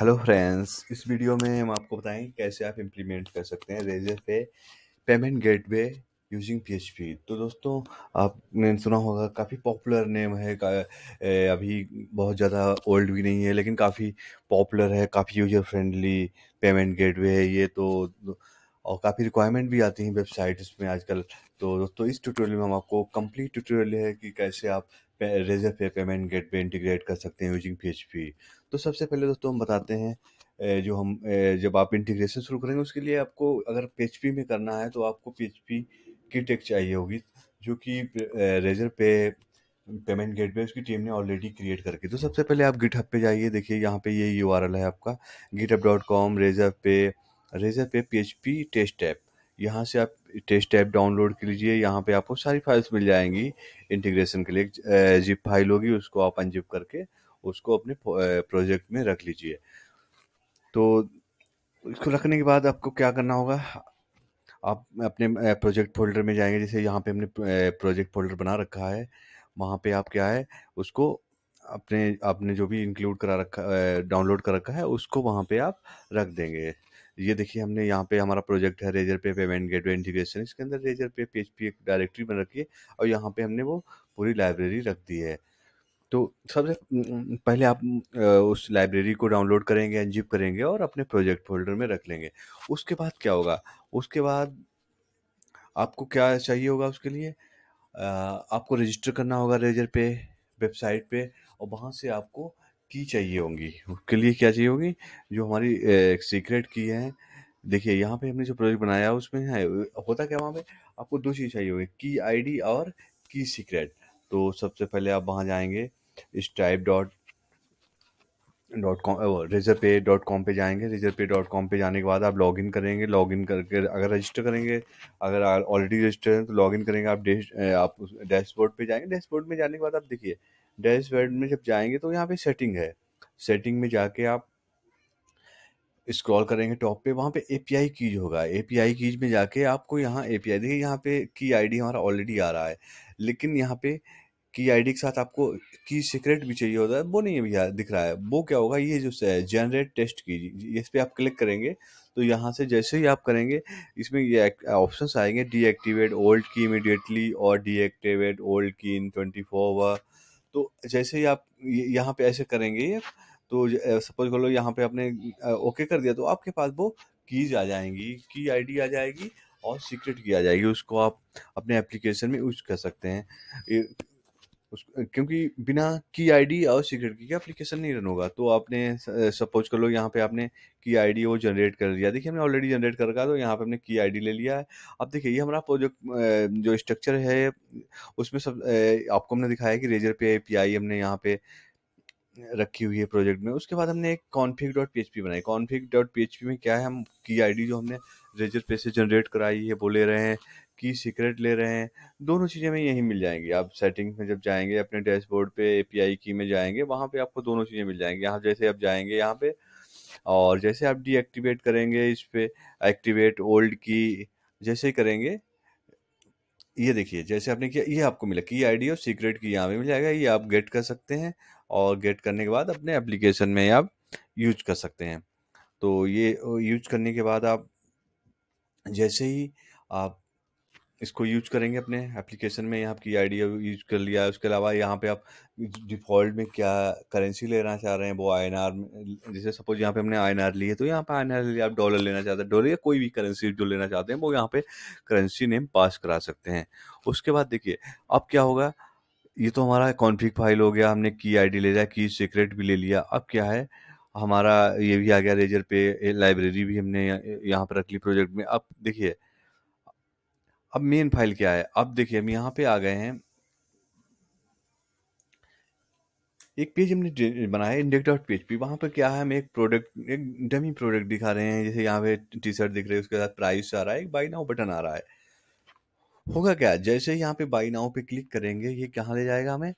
Hello friends इस video में हम आपको बताएंगे कैसे आप इम्प्लीमेंट कर सकते हैं razor Razorpay payment gateway using P तो दोस्तों आपने सुना होगा काफ़ी पॉपुलर नेम है का, ए, अभी बहुत ज़्यादा ओल्ड भी नहीं है लेकिन काफ़ी पॉपुलर है काफ़ी यूजर फ्रेंडली पेमेंट गेटवे है ये तो, तो और काफ़ी रिक्वायरमेंट भी आती हैं वेबसाइट्स में आजकल तो दोस्तों इस ट्यूटोरियल में हम आपको कंप्लीट ट्यूटोरियल है कि कैसे आप रेजर पे पेमेंट गेट पे इंटीग्रेट कर सकते हैं यूजिंग पी तो सबसे पहले दोस्तों हम बताते हैं जो हम जब आप इंटीग्रेशन शुरू करेंगे उसके लिए आपको अगर पी में करना है तो आपको पी की टेक चाहिए होगी जो कि रेजर पे पेमेंट गेट पे उसकी टीम ने ऑलरेडी क्रिएट करके तो सबसे पहले आप गिटहब पे जाइए देखिए यहाँ पे ये यू है आपका GitHub dot com Razorpay Razorpay P test app यहाँ से आप टेस्ट ऐप डाउनलोड कर लीजिए यहाँ पे आपको सारी फाइल्स मिल जाएंगी इंटीग्रेशन के लिए जिप फाइल होगी उसको आप अनजिप करके उसको अपने प्रोजेक्ट में रख लीजिए तो इसको रखने के बाद आपको क्या करना होगा आप अपने प्रोजेक्ट फोल्डर में जाएंगे जैसे यहाँ पे हमने प्रोजेक्ट फोल्डर बना रखा है वहाँ पे आप क्या है उसको अपने आपने जो भी इंक्लूड करा रखा डाउनलोड कर रखा है उसको वहाँ पे आप रख देंगे ये देखिए हमने यहाँ पे हमारा प्रोजेक्ट है razor Razorpay payment gateway integration इसके अंदर Razorpay P H P एक डायरेक्टरी बन रखी है और यहाँ पे हमने वो पूरी लाइब्रेरी रख दी है तो सबसे पहले आप उस लाइब्रेरी को डाउनलोड करेंगे एनजिप करेंगे और अपने प्रोजेक्ट फोल्डर में रख लेंगे उसके बाद क्या होगा उसके बाद आपको क्या चाहिए होगा उसके लिए आपको रजिस्टर करना होगा रेजर पे वेबसाइट पे और वहाँ से आपको की चाहिए होंगी, उसके लिए क्या चाहिए होगी? जो हमारी सीक्रेट की है, देखिए यहाँ पे हमने जो प्रोजेक्ट बनाया उसमें है होता क्या वहाँ पे आपको दो चीज़ चाहिए होगी, की आईडी और की सीक्रेट। तो सबसे पहले आप वहाँ जाएंगे स्टाइप डॉट डॉट कॉम वो पे डॉट कॉम पे जाएँगे, पे डॉट कॉम पे जाने के बाद आप लॉगिन करेंगे, लॉगिन करके अगर रजिस्टर करेंगे, अगर ऑलरेडी रजिस्टर हैं तो लॉगिन करेंगे आप डेश आप डैशबोर्ड पे जाएंगे डैशबोर्ड में जाने के बाद आप देखिए डैश में जब जाएंगे तो यहाँ पे सेटिंग है सेटिंग में जाके आप स्क्रॉल करेंगे टॉप पे वहाँ पे आई कीज होगा आई कीज में जाके आपको यहाँ ए आई देखिए यहाँ पे की आईडी हमारा ऑलरेडी आ रहा है लेकिन यहाँ पे की आईडी के साथ आपको की सीक्रेट भी चाहिए होता है वो नहीं भैया दिख रहा है वो क्या होगा ये जो है जनरेट टेस्ट कीजिए इस पर आप क्लिक करेंगे तो यहाँ से जैसे ही आप करेंगे इसमें ये ऑप्शन आएंगे डीएक्टिवेट ओल्ड की इमिडिएटली और deactivate old key in twenty four तो जैसे ही आप यहाँ पे ऐसे करेंगे तो सपोज कर लो यहाँ पे आपने ओके कर दिया तो आपके पास वो कीज आ जाएंगी की आईडी आ जाएगी और सीक्रेट की आ जाएगी उसको आप अपने एप्लीकेशन में यूज कर सकते हैं उस क्योंकि बिना की आईडी और सीक्रेट की एप्लीकेशन नहीं रन होगा तो आपने सपोज कर लो यहाँ पे आपने की आईडी वो जनरेट कर लिया देखिए हमने ऑलरेडी जनरेट कर रखा तो यहाँ पे हमने की आईडी ले लिया है अब देखिए ये हमारा प्रोजेक्ट जो स्ट्रक्चर है उसमें सब आपको हमने दिखाया कि रेजर पे ए हमने यहाँ पे रखी हुई है प्रोजेक्ट में उसके बाद हमने एक config dot P H P बनाई config dot P H P में क्या है हम की आई डी जो हमने रेजर पे से जनरेट कराई है वो ले रहे हैं की सीक्रेट ले रहे हैं दोनों चीज़ें हमें यहीं मिल जाएंगी आप सेटिंग्स में जब जाएंगे अपने डैशबोर्ड पे एपीआई की में जाएंगे वहाँ पे आपको दोनों चीज़ें मिल जाएंगी यहाँ जैसे आप जाएंगे यहाँ पे और जैसे आप डीएक्टिवेट करेंगे इस पर एक्टिवेट ओल्ड की जैसे करेंगे ये देखिए जैसे आपने किया ये आपको मिला की आईडी और सीक्रेट की यहाँ पे मिल जाएगा ये आप गेट कर सकते हैं और गेट करने के बाद अपने एप्लीकेशन में आप यूज कर सकते हैं तो ये यूज करने के बाद आप जैसे ही आप इसको यूज करेंगे अपने एप्लीकेशन में यहाँ आपकी आई यूज कर लिया है उसके अलावा यहाँ पे आप डिफ़ॉल्ट में क्या करेंसी लेना चाह रहे हैं वो आई में जैसे सपोज यहाँ पे हमने आई एन ली है तो यहाँ पे आई एन लिया आप डॉलर लेना चाहते हैं डॉलर या कोई भी करेंसी जो लेना चाहते हैं वो यहाँ पे करेंसी नेम पास करा सकते हैं उसके बाद देखिए अब क्या होगा ये तो हमारा कॉन्फ्लिक फाइल हो गया हमने की आई ले लिया की सीक्रेट भी ले लिया अब क्या है हमारा ये भी आ गया रेजर पे लाइब्रेरी भी हमने यहाँ पर रख ली प्रोजेक्ट में अब देखिए अब मेन फाइल क्या है अब देखिए हम यहाँ पे आ गए हैं एक पेज हमने बनाया इंडेक्स डॉट पेज पी वहाँ पर क्या है हम एक प्रोडक्ट एक डमी प्रोडक्ट दिखा रहे हैं जैसे यहाँ पे टी शर्ट दिख रही है उसके साथ प्राइस आ रहा है एक बाई नाउ बटन आ रहा है होगा क्या जैसे यहाँ पे बाई नाउ पे क्लिक करेंगे ये कहाँ ले जाएगा हमें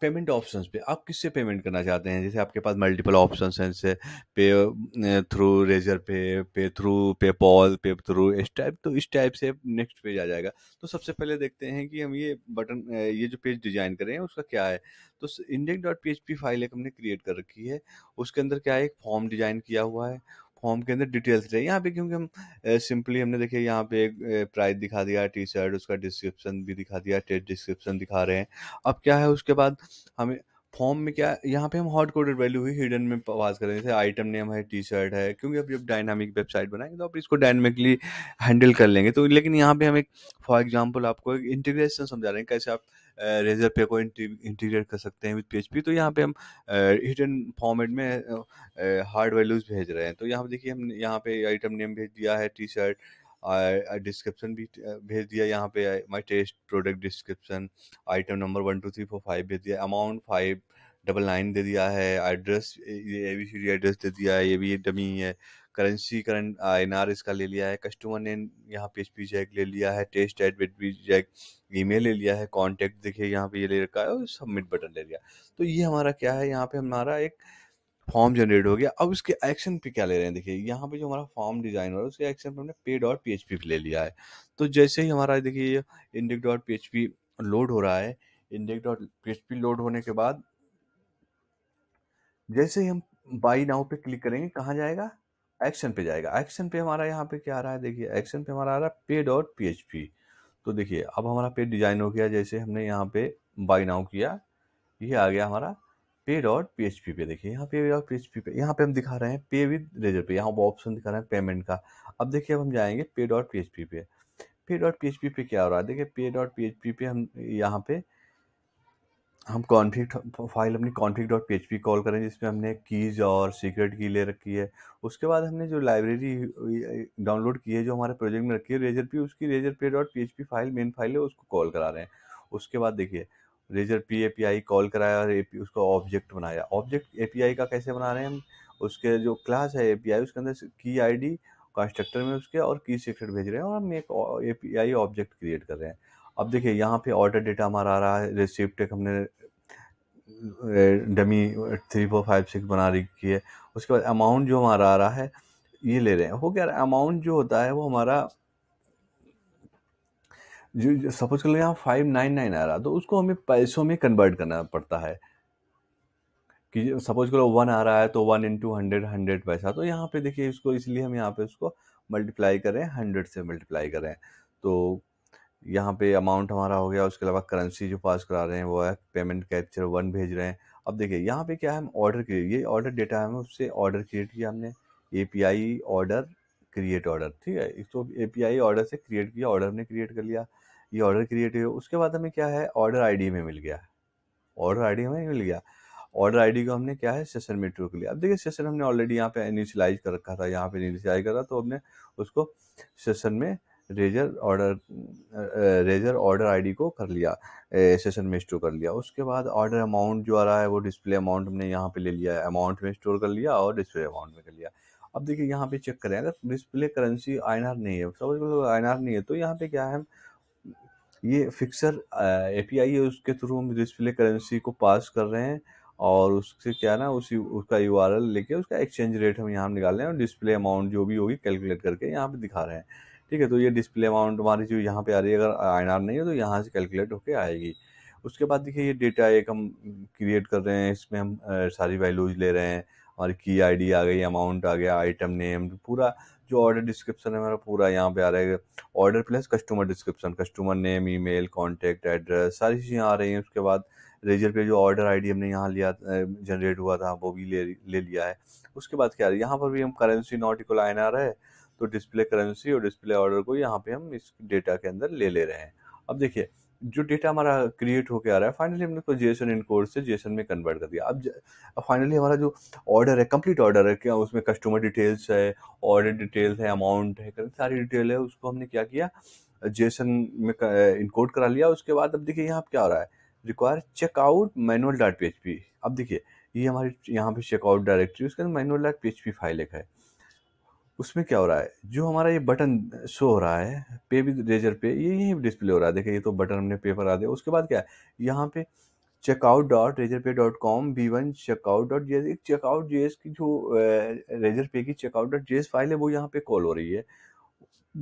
पेमेंट ऑप्शंस पे आप किससे पेमेंट करना चाहते हैं जैसे आपके पास मल्टीपल ऑप्शंस हैं जैसे पे थ्रू रेजर पे पे थ्रू पे पॉल पे थ्रू इस टाइप तो इस टाइप से नेक्स्ट पेज आ जाएगा तो सबसे पहले देखते हैं कि हम ये बटन ये जो पेज डिजाइन कर रहे हैं उसका क्या है तो इंडेक्स डॉट पी फाइल एक हमने क्रिएट कर रखी है उसके अंदर क्या है एक फॉर्म डिजाइन किया हुआ है होम के अंदर डिटेल्स रहे यहाँ पे क्योंकि हम सिंपली हमने देखिए यहाँ पे एक प्राइस दिखा दिया टी शर्ट उसका डिस्क्रिप्शन भी दिखा दिया टेट डिस्क्रिप्शन दिखा रहे हैं अब क्या है उसके बाद हमें फॉर्म में क्या यहाँ पे हम हॉट कोडेड वैल्यू ही हिडन में पास करें जैसे आइटम नेम है टी शर्ट है क्योंकि अब जब डायनामिक वेबसाइट बनाएंगे तो आप इसको डायनामिकली हैंडल कर लेंगे तो लेकिन यहाँ पे हम एक फॉर एग्जांपल आपको एक इंटीग्रेशन समझा रहे हैं कैसे आप रेजर पे को इंटीग्रेट कर सकते हैं विद पीएचपी तो यहाँ पे हम हिडन फॉर्मेट में हार्ड वैल्यूज भेज रहे हैं तो यहाँ देखिए हम यहाँ पे आइटम नेम भेज दिया है टी शर्ट डिस्क्रिप्शन भी भेज दिया यहाँ पे my test product description item number one two three four five भेज दिया अमाउंट फाइव डबल नाइन दे दिया है एड्रेस ये A B C D address दे दिया है ये भी डमी है करेंसी करंट एन आर इसका ले लिया है कस्टमर ने यहाँ पे एच जैक ले लिया है test at rate Jack email ले लिया है कॉन्टैक्ट देखिए यहाँ पे ये ले रखा है और सबमिट बटन ले लिया तो ये हमारा क्या है यहाँ पे हमारा एक फॉर्म जनरेट हो गया अब उसके एक्शन पे क्या ले रहे हैं देखिए यहाँ पे जो हमारा फॉर्म डिजाइन हो रहा है उसके एक्शन पे हमने पे डॉट पी एच पी ले लिया है तो जैसे ही हमारा देखिए index dot P H P load हो रहा है index dot P H P load होने के बाद जैसे ही हम बाई नाउ पे क्लिक करेंगे कहाँ जाएगा एक्शन पे जाएगा एक्शन पे हमारा यहाँ पे क्या आ रहा है देखिए एक्शन पे हमारा आ रहा है पे डॉट पी एच पी तो देखिए अब हमारा पे डिजाइन हो गया जैसे हमने यहाँ पे बाई नाउ किया ये आ गया हमारा पे डॉट पी एच पी पे देखिए यहाँ पे डॉट पी एच पी पे यहाँ पे हम दिखा रहे हैं पे विद रेजर पे यहाँ ऑप्शन दिखा रहे हैं पेमेंट का अब देखिए अब हम जाएंगे पे डॉट पी एच पी पे पे डॉट पी एच पी पे क्या हो रहा है देखिए पे डॉट पी एच पी पे हम यहाँ पे हम कॉन्फिग फाइल अपनी कॉन्फिग डॉट पी कॉल करें जिसमें हमने कीज और सीक्रेट की ले रखी है उसके बाद हमने जो लाइब्रेरी डाउनलोड की है जो हमारे प्रोजेक्ट में रखी है रेजर पी उसकी Razorpay dot P file main file है उसको कॉल करा रहे हैं उसके बाद देखिए razor P A P I call कराया और ए पी उसको ऑब्जेक्ट बनाया ऑब्जेक्ट ए पी आई का कैसे बना रहे हैं हम उसके जो क्लास है ए पी आई उसके अंदर की आई डी कंस्ट्रक्टर में उसके और की सीक्रेट भेज रहे हैं और हम एक A P I object create कर रहे हैं अब देखिए यहाँ पे ऑर्डर डेटा हमारा आ रहा है रिसिप्ट एक हमने dummy three four five six बना रही है उसके बाद अमाउंट जो हमारा आ रहा है ये ले रहे हैं हो गया अमाउंट जो होता है वो हमारा जो सपोज कर लो यहाँ फाइव नाइन नाइन आ रहा तो उसको हमें पैसों में कन्वर्ट करना पड़ता है कि सपोज लो वन आ रहा है तो वन इंटू हंड्रेड हंड्रेड पैसा तो यहाँ पे देखिए इसको इसलिए हम यहाँ पे उसको मल्टीप्लाई करें हंड्रेड से मल्टीप्लाई करें तो यहाँ पे अमाउंट हमारा हो गया उसके अलावा करेंसी जो पास करा रहे हैं वो है पेमेंट कैप्चर वन भेज रहे हैं अब देखिए यहाँ पे क्या है हम ऑर्डर क्रिएट ये ऑर्डर डेटा है उससे ऑर्डर क्रिएट किया हमने ए ऑर्डर क्रिएट ऑर्डर ठीक है तो ए ऑर्डर से क्रिएट किया ऑर्डर हमने क्रिएट कर लिया ये ऑर्डर क्रिएट हुए उसके बाद हमें क्या है ऑर्डर आईडी में मिल गया ऑर्डर आईडी हमें मिल गया ऑर्डर आईडी को हमने क्या है सेशन में ट्रू कर लिया अब देखिए सेशन हमने ऑलरेडी यहाँ पे इनिशियलाइज कर रखा था यहाँ पे इनिशियलाइज करा तो हमने उसको सेशन में razor order razor order ID को कर लिया सेशन में स्टोर कर लिया उसके बाद ऑर्डर अमाउंट जो आ रहा है वो डिस्प्ले अमाउंट हमने यहाँ पे ले लिया है अमाउंट में स्टोर कर लिया और डिस्प्ले अमाउंट में कर लिया अब देखिए यहाँ पे चेक करें अगर डिस्प्ले करेंसी आई नहीं है समझ लो आई नहीं है तो यहाँ पे क्या है ये फिक्सर ए पी आई है उसके थ्रू हम डिस्प्ले करेंसी को पास कर रहे हैं और उससे क्या ना उसी उसका यू आर एल लेके उसका एक्सचेंज रेट हम यहाँ निकाल रहे हैं और डिस्प्ले अमाउंट जो भी होगी कैलकुलेट करके यहाँ पे दिखा रहे हैं ठीक है तो ये डिस्प्ले अमाउंट हमारी जो यहाँ पे आ रही है अगर आई नहीं है तो यहाँ से कैलकुलेट होके आएगी उसके बाद देखिए ये डेटा एक हम क्रिएट कर रहे हैं इसमें हम सारी वैल्यूज ले रहे हैं और की आईडी आ गई अमाउंट आ गया आइटम नेम पूरा जो ऑर्डर डिस्क्रिप्शन है मेरा पूरा यहाँ पे आ रहा है order plus customer description customer name email contact address सारी चीज़ें आ रही हैं उसके बाद रेजर पे जो ऑर्डर आईडी हमने यहाँ लिया जनरेट हुआ था वो भी ले ले लिया है उसके बाद क्या है यहाँ पर भी हम करेंसी नॉट इक्वल आई है तो डिस्प्ले करेंसी और डिस्प्ले ऑर्डर को यहाँ पे हम इस डेटा के अंदर ले ले रहे हैं अब देखिए जो डेटा हमारा क्रिएट होकर आ रहा है फाइनली हमने उसको जेसन इनकोड से जेसन में कन्वर्ट कर दिया अब फाइनली हमारा जो ऑर्डर है कंप्लीट ऑर्डर है क्या उसमें कस्टमर डिटेल्स है ऑर्डर डिटेल्स है अमाउंट है सारी डिटेल है उसको हमने क्या किया जेसन में इनकोड करा लिया उसके बाद अब देखिए यहाँ क्या हो रहा है require checkout manual dot P अब देखिए ये हमारी यहाँ पे चेकआउट डायरेक्टरी उसके अंदर मैनुअल डॉट पी फाइल एक है उसमें क्या हो रहा है जो हमारा ये बटन शो हो रहा है पे भी रेजर पे ये यही डिस्प्ले हो रहा है देखिए ये तो बटन हमने पे पर आ दिया उसके बाद क्या है यहाँ पे checkout dot Razorpay dot com B one checkout dot G एक चेकआउट एस की जो रेजर पे की चेकआउट डॉट जे फाइल है वो यहाँ पे कॉल हो रही है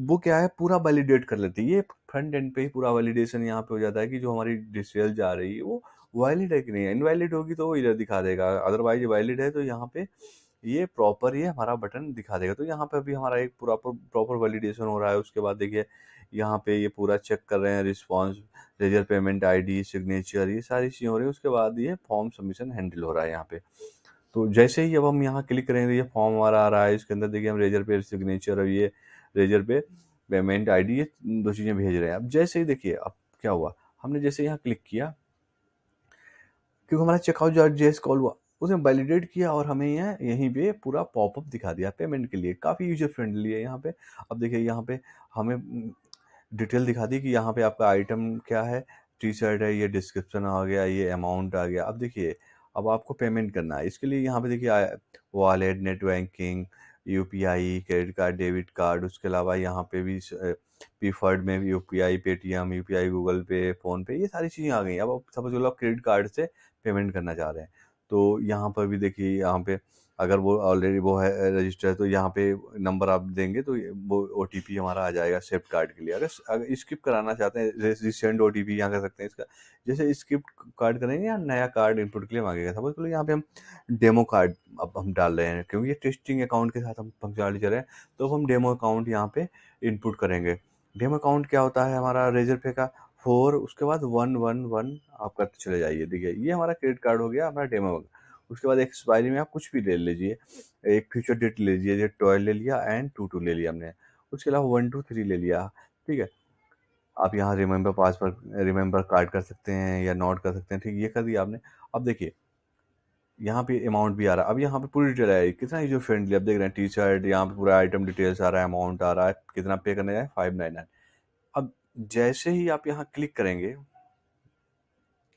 वो क्या है पूरा वैलिडेट कर लेती है ये फ्रंट एंड पे ही पूरा वैलिडेशन यहाँ पे हो जाता है कि जो हमारी डिटेल जा रही है वो वैलिड है कि नहीं है इनवैलिड होगी तो वो इधर दिखा देगा अदरवाइज वैलिड है तो यहाँ पे ये प्रॉपर ये हमारा बटन दिखा देगा तो यहाँ पे अभी हमारा एक पूरा प्रॉपर वैलिडेशन हो रहा है उसके बाद देखिए यहाँ पे ये पूरा चेक कर रहे हैं response razor payment ID signature ये सारी चीज़ें हो रही है उसके बाद ये फॉर्म सबमिशन हैंडल हो रहा है यहाँ पे तो जैसे ही अब हम यहाँ क्लिक करेंगे तो ये फॉर्म हमारा आ रहा है इसके अंदर देखिए हम रेजर पे सिग्नेचर और ये रेजर पे पेमेंट आई ये दो चीज़ें भेज रहे हैं अब जैसे ही देखिए अब क्या हुआ हमने जैसे यहाँ क्लिक किया क्योंकि हमारा चेकआउट जो जेस कॉल हुआ उसने वैलिडेट किया और हमें यह यहीं पे पूरा पॉपअप दिखा दिया पेमेंट के लिए काफ़ी यूजर फ्रेंडली है यहाँ पे अब देखिए यहाँ पे हमें डिटेल दिखा दी कि यहाँ पे आपका आइटम क्या है टी शर्ट है ये डिस्क्रिप्शन आ गया ये अमाउंट आ गया अब देखिए अब आपको पेमेंट करना है इसके लिए यहाँ पे देखिए wallet net banking U credit card debit card उसके अलावा यहाँ पे भी पीफर्ड में U P I Paytm U P I Google Pay PhonePe ये सारी चीज़ें आ गई अब सपोज समझ लो आप क्रेडिट कार्ड से पेमेंट करना चाह रहे हैं तो यहाँ पर भी देखिए यहाँ पे अगर वो ऑलरेडी वो है रजिस्टर है तो यहाँ पे नंबर आप देंगे तो वो ओ हमारा आ जाएगा सेफ्ट कार्ड के लिए अगर अगर स्किप कराना चाहते हैं रिसेंट ओ टी पी यहाँ कर सकते हैं इसका जैसे स्किप कार्ड करेंगे या नया कार्ड इनपुट के लिए मांगेगा सपोज चलो यहाँ पे हम डेमो कार्ड अब हम डाल रहे हैं क्योंकि ये टेस्टिंग अकाउंट के साथ हम फंक्शनिटी चल रहे हैं तो हम डेमो अकाउंट यहाँ पे इनपुट करेंगे डेमो अकाउंट क्या होता है हमारा रेजर पे का फोर उसके बाद वन वन वन आप करते चले जाइए देखिए ये हमारा क्रेडिट कार्ड हो गया हमारा डेमो हो गया उसके बाद एक्सपायरी में आप कुछ भी ले लीजिए एक फ्यूचर डेट ले लीजिए जैसे ट्वेल्व ले लिया एंड टू टू ले लिया हमने उसके अलावा वन टू थ्री ले लिया ठीक है आप यहाँ रिमेंबर पासवर्ड रिमेंबर कार्ड कर सकते हैं या नोट कर सकते हैं ठीक ये कर दिया आपने अब देखिए यहाँ पे अमाउंट भी आ रहा है अब यहाँ पे पूरी डिटेल आई कितना यूजर फ्रेंडली अब देख रहे हैं टी शर्ट यहाँ पे पूरा आइटम डिटेल्स आ रहा है अमाउंट आ रहा है कितना पे करने जाए फाइव नाइन नाइन अब जैसे ही आप यहाँ क्लिक करेंगे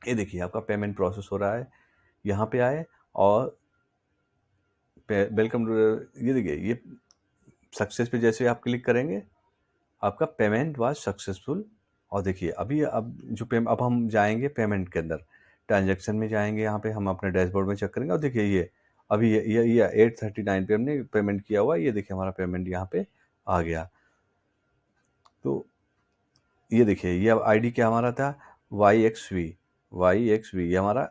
ये देखिए आपका पेमेंट प्रोसेस हो रहा है यहाँ पे आए और वेलकम ये देखिए ये सक्सेस पे जैसे आप क्लिक करेंगे आपका पेमेंट वाज सक्सेसफुल और देखिए अभी अब जो पे अब हम जाएंगे पेमेंट के अंदर ट्रांजेक्शन में जाएंगे यहाँ पे हम अपने डैशबोर्ड में चेक करेंगे और देखिए ये अभी ये ये ये एट थर्टी नाइन पे हमने पेमेंट किया हुआ ये देखिए हमारा पेमेंट यहाँ पे आ गया तो ये देखिए ये अब आईडी क्या हमारा था Y X V Y X V ये हमारा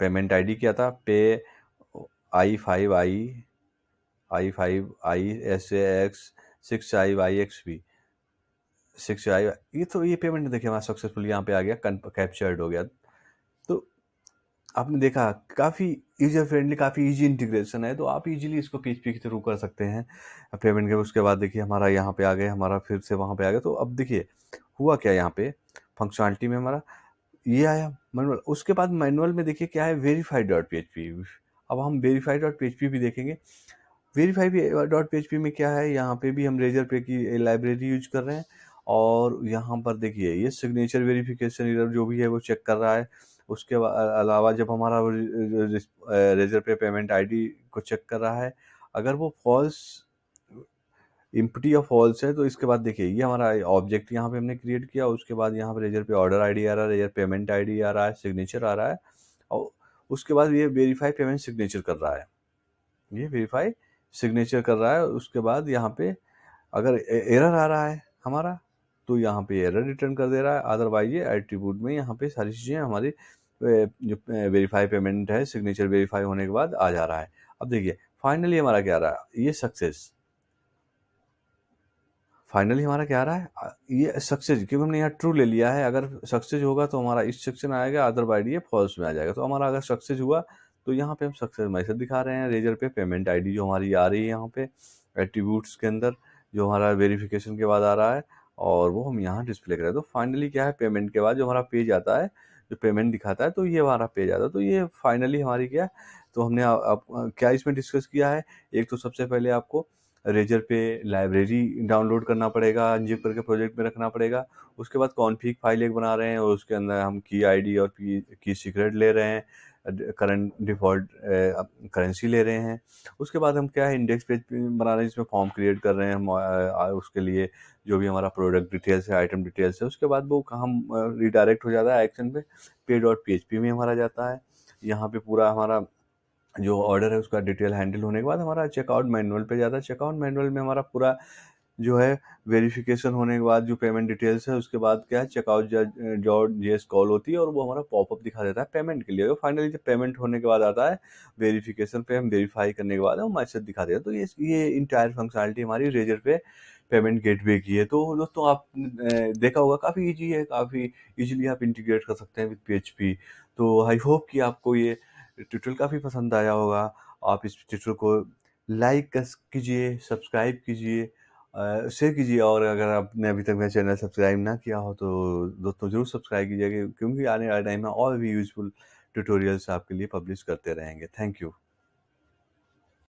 पेमेंट आईडी क्या था pay I five I I five I S X six I Y X V six I ये तो ये पेमेंट देखिए हमारा सक्सेसफुल यहाँ पे आ गया कैप्चर्ड हो गया तो आपने देखा काफ़ी यूजर फ्रेंडली काफ़ी इजी इंटीग्रेशन है तो आप इजीली इसको पी के थ्रू कर सकते हैं पेमेंट के उसके बाद देखिए हमारा यहाँ पे आ गया हमारा फिर से वहाँ पे आ गया तो अब देखिए हुआ क्या यहाँ पे फंक्शनलिटी में हमारा ये आया मैनुअल उसके बाद मैनुअल में देखिए क्या है verify dot P H P अब हम verify dot P H P भी देखेंगे वेरीफाई भी डॉट पी एच पी में क्या है यहाँ पे भी हम रेजर पे की लाइब्रेरी यूज कर रहे हैं और यहाँ पर देखिए ये सिग्नेचर वेरीफिकेशन एरर जो भी है वो चेक कर रहा है उसके अलावा जब हमारा रेजर पे पेमेंट आईडी को चेक कर रहा है अगर वो फॉल्स इम्पटी ऑफ ऑल्स है तो इसके बाद देखिए ये हमारा ऑब्जेक्ट यहाँ पे हमने क्रिएट किया उसके बाद यहाँ पे रेजर पे ऑर्डर आईडी आ रहा है रेजर पेमेंट आईडी आ रहा है सिग्नेचर आ रहा है और उसके बाद ये वेरीफाई पेमेंट सिग्नेचर कर रहा है ये वेरीफाई सिग्नेचर कर रहा है उसके बाद यहाँ पे अगर एरर आ रहा है हमारा तो यहाँ पे एरर रिटर्न कर दे रहा है अदरवाइज ये एट्रीब्यूट में यहाँ पे सारी चीज़ें हमारी जो वेरीफाई पेमेंट है सिग्नेचर वेरीफाई होने के बाद आ जा रहा है अब देखिए फाइनली हमारा क्या आ रहा है ये सक्सेस फाइनली हमारा क्या आ रहा है ये सक्सेस क्योंकि हमने यहाँ ट्रू ले लिया है अगर सक्सेस होगा तो हमारा इस सेक्शन आएगा अदरवाइड ये फॉल्स में आ जाएगा तो हमारा अगर सक्सेस हुआ तो यहाँ पे हम सक्सेस मैसेज दिखा रहे हैं रेजर पे पेमेंट आईडी जो हमारी आ रही है यहाँ पे एट्रीब्यूट्स के अंदर जो हमारा वेरिफिकेशन के बाद आ रहा है और वो हम यहाँ डिस्प्ले कर रहे हैं तो फाइनली क्या है पेमेंट के बाद जो हमारा पेज आता है जो पेमेंट दिखाता है तो ये हमारा पेज आता है तो ये फाइनली हमारी क्या है तो हमने आप, आप, क्या इसमें डिस्कस किया है एक तो सबसे पहले आपको रेजर पे लाइब्रेरी डाउनलोड करना पड़ेगा अनजिपर के प्रोजेक्ट में रखना पड़ेगा उसके बाद कॉन्फिक फाइल एक बना रहे हैं और उसके अंदर हम की आईडी और की की सीक्रेट ले रहे हैं करंट डिफॉल्ट करेंसी ले रहे हैं उसके बाद हम क्या है इंडेक्स पेज बना रहे हैं जिसमें फॉर्म क्रिएट कर रहे हैं हम उसके लिए जो भी हमारा प्रोडक्ट डिटेल्स है आइटम डिटेल्स है उसके बाद वो हम रिडायरेक्ट हो जाता है एक्शन पे पे डॉट पी में हमारा जाता है यहाँ पे पूरा हमारा जो ऑर्डर है उसका डिटेल हैंडल होने के बाद हमारा चेकआउट मैनुअल पे जाता है चेकआउट मैनुअल में हमारा पूरा जो है वेरिफिकेशन होने के बाद जो पेमेंट डिटेल्स है उसके बाद क्या है चेकआउट जो जी एस कॉल होती है और वो हमारा पॉपअप दिखा देता है पेमेंट के लिए और तो फाइनली जब पेमेंट होने के बाद आता है वेरिफिकेशन पे हम वेरीफाई करने के बाद वो मैसेज दिखा देता है तो ये ये इंटायर फंक्शनलिटी हमारी रेजर पे पेमेंट गेटवे की है तो दोस्तों आप देखा होगा काफ़ी ईजी है काफ़ी ईजिली आप इंटीग्रेट कर सकते हैं विथ पी तो आई होप कि आपको ये ट्यूटोरियल काफ़ी पसंद आया होगा आप इस ट्यूटोरियल को लाइक कीजिए सब्सक्राइब कीजिए शेयर कीजिए और अगर आपने अभी तक मेरा चैनल सब्सक्राइब ना किया हो तो दोस्तों ज़रूर सब्सक्राइब कीजिएगा क्योंकि आने वाले टाइम में और भी यूजफुल ट्यूटोरियल्स आपके लिए पब्लिश करते रहेंगे थैंक यू